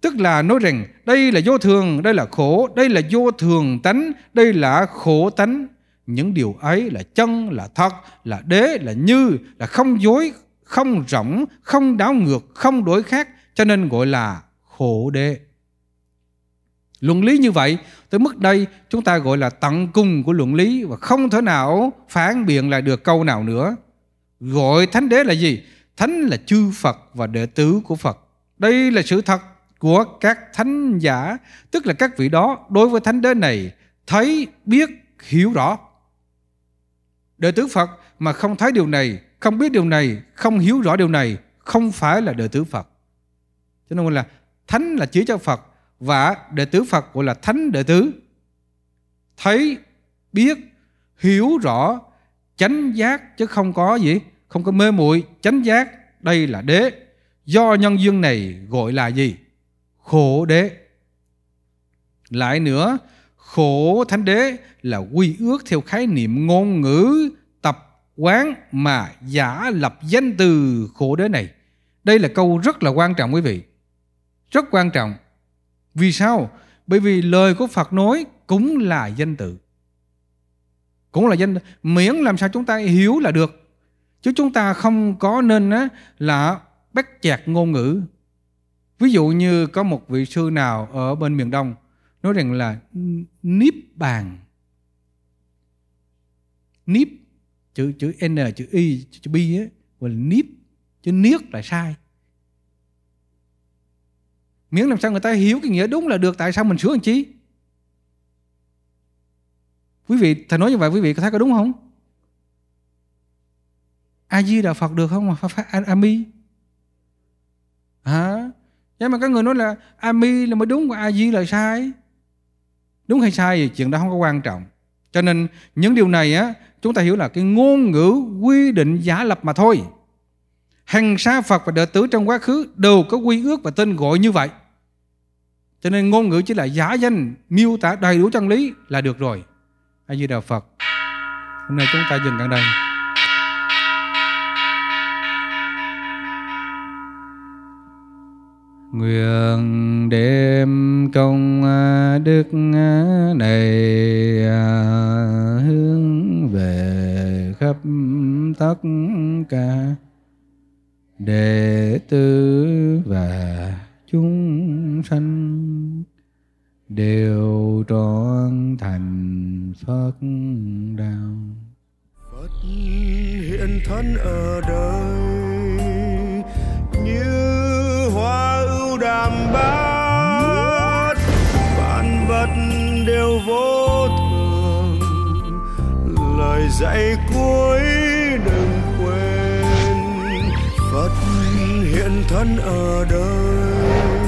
tức là nói rằng đây là vô thường đây là khổ đây là vô thường tánh đây là khổ tánh những điều ấy là chân là thật là đế là như là không dối không rỗng không đảo ngược không đổi khác cho nên gọi là khổ đế Luận lý như vậy, tới mức đây chúng ta gọi là tận cùng của luận lý và không thể nào phán biện lại được câu nào nữa. Gọi Thánh Đế là gì? Thánh là chư Phật và đệ tử của Phật. Đây là sự thật của các thánh giả, tức là các vị đó đối với Thánh Đế này thấy, biết, hiểu rõ. Đệ tử Phật mà không thấy điều này, không biết điều này, không hiểu rõ điều này, không phải là đệ tử Phật. Cho nên là Thánh là chỉ cho Phật và đệ tử Phật gọi là thánh đệ tử. Thấy, biết, hiểu rõ, chánh giác chứ không có gì, không có mê muội, chánh giác đây là đế. Do nhân duyên này gọi là gì? Khổ đế. Lại nữa, khổ thánh đế là quy ước theo khái niệm ngôn ngữ tập quán mà giả lập danh từ khổ đế này. Đây là câu rất là quan trọng quý vị. Rất quan trọng vì sao? Bởi vì lời của Phật nói cũng là danh tự. Cũng là danh miễn làm sao chúng ta hiểu là được. Chứ chúng ta không có nên á, là bắt chẹt ngôn ngữ. Ví dụ như có một vị sư nào ở bên miền Đông nói rằng là niếp bàn. Niếp chữ chữ n chữ y chữ b ấy, gọi là niếp chứ niết là sai miễn làm sao người ta hiểu cái nghĩa đúng là được tại sao mình sửa làm chi quý vị thầy nói như vậy quý vị có thấy có đúng không a di đà phật được không mà pháp ami hả nhưng mà các người nói là ami là mới đúng và a di là sai đúng hay sai thì chuyện đó không có quan trọng cho nên những điều này á chúng ta hiểu là cái ngôn ngữ quy định giả lập mà thôi hàng sa phật và đệ tử trong quá khứ đều có quy ước và tên gọi như vậy cho nên ngôn ngữ chỉ là giả danh miêu tả đầy đủ chân lý là được rồi. A Di Đà Phật. Hôm nay chúng ta dừng tại đây. Nguyện đêm công đức này hướng về khắp tất cả đệ tử và chúng sanh đều trọn thành Phật đạo. Phật hiện thân ở đời như hoa ưu đàm bát vạn vật đều vô thường lời dạy cuối thân ở đời